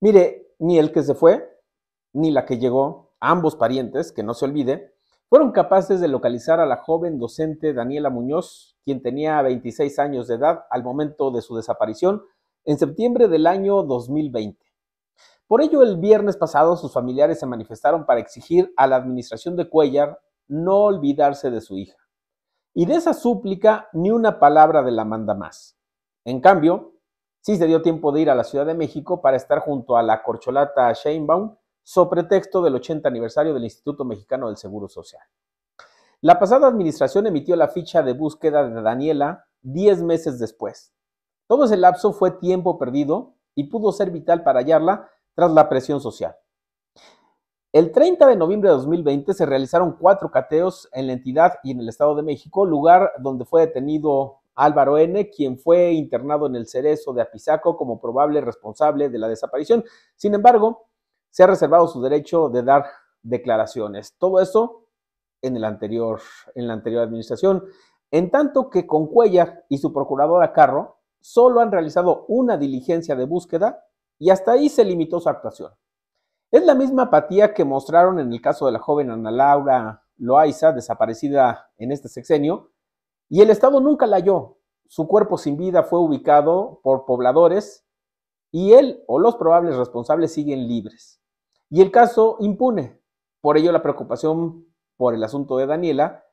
Mire, ni el que se fue, ni la que llegó, ambos parientes, que no se olvide, fueron capaces de localizar a la joven docente Daniela Muñoz, quien tenía 26 años de edad al momento de su desaparición en septiembre del año 2020. Por ello, el viernes pasado sus familiares se manifestaron para exigir a la administración de Cuellar no olvidarse de su hija. Y de esa súplica ni una palabra de la manda más. En cambio, sí se dio tiempo de ir a la Ciudad de México para estar junto a la corcholata Sheinbaum, sobre texto del 80 aniversario del Instituto Mexicano del Seguro Social. La pasada administración emitió la ficha de búsqueda de Daniela 10 meses después. Todo ese lapso fue tiempo perdido y pudo ser vital para hallarla tras la presión social. El 30 de noviembre de 2020 se realizaron cuatro cateos en la entidad y en el Estado de México, lugar donde fue detenido Álvaro N., quien fue internado en el Cerezo de Apizaco como probable responsable de la desaparición. Sin embargo, se ha reservado su derecho de dar declaraciones. Todo eso en, el anterior, en la anterior administración. En tanto que con Cuellar y su procuradora Carro solo han realizado una diligencia de búsqueda y hasta ahí se limitó su actuación. Es la misma apatía que mostraron en el caso de la joven Ana Laura Loaiza, desaparecida en este sexenio, y el Estado nunca la halló. Su cuerpo sin vida fue ubicado por pobladores y él o los probables responsables siguen libres. Y el caso impune. Por ello la preocupación por el asunto de Daniela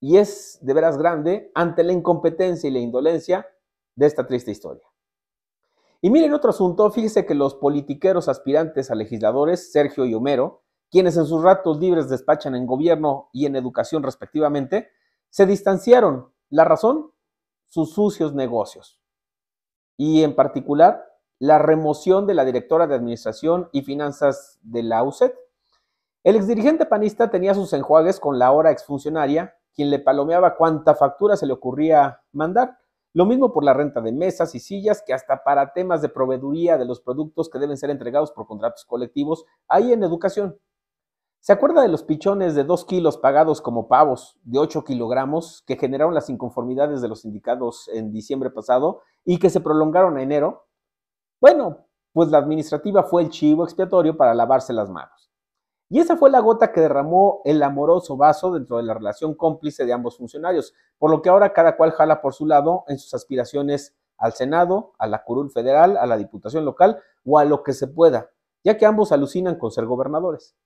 y es de veras grande ante la incompetencia y la indolencia de esta triste historia. Y miren otro asunto, fíjese que los politiqueros aspirantes a legisladores, Sergio y Homero, quienes en sus ratos libres despachan en gobierno y en educación respectivamente, se distanciaron. ¿La razón? Sus sucios negocios. Y en particular, la remoción de la directora de Administración y Finanzas de la UCED. El exdirigente panista tenía sus enjuagues con la ahora exfuncionaria, quien le palomeaba cuánta factura se le ocurría mandar. Lo mismo por la renta de mesas y sillas, que hasta para temas de proveeduría de los productos que deben ser entregados por contratos colectivos, hay en educación. ¿Se acuerda de los pichones de 2 kilos pagados como pavos de 8 kilogramos que generaron las inconformidades de los sindicados en diciembre pasado y que se prolongaron a enero? Bueno, pues la administrativa fue el chivo expiatorio para lavarse las manos. Y esa fue la gota que derramó el amoroso vaso dentro de la relación cómplice de ambos funcionarios, por lo que ahora cada cual jala por su lado en sus aspiraciones al Senado, a la curul federal, a la Diputación local o a lo que se pueda, ya que ambos alucinan con ser gobernadores.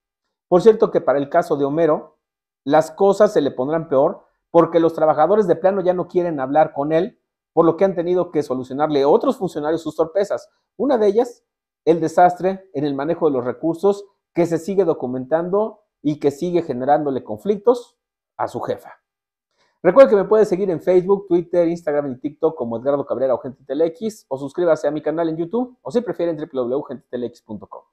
Por cierto que para el caso de Homero, las cosas se le pondrán peor porque los trabajadores de plano ya no quieren hablar con él, por lo que han tenido que solucionarle a otros funcionarios sus torpezas. Una de ellas, el desastre en el manejo de los recursos que se sigue documentando y que sigue generándole conflictos a su jefa. Recuerda que me puedes seguir en Facebook, Twitter, Instagram y TikTok como Edgardo Cabrera o Gente TeleX, o suscríbase a mi canal en YouTube, o si prefieren www.gentitelex.com.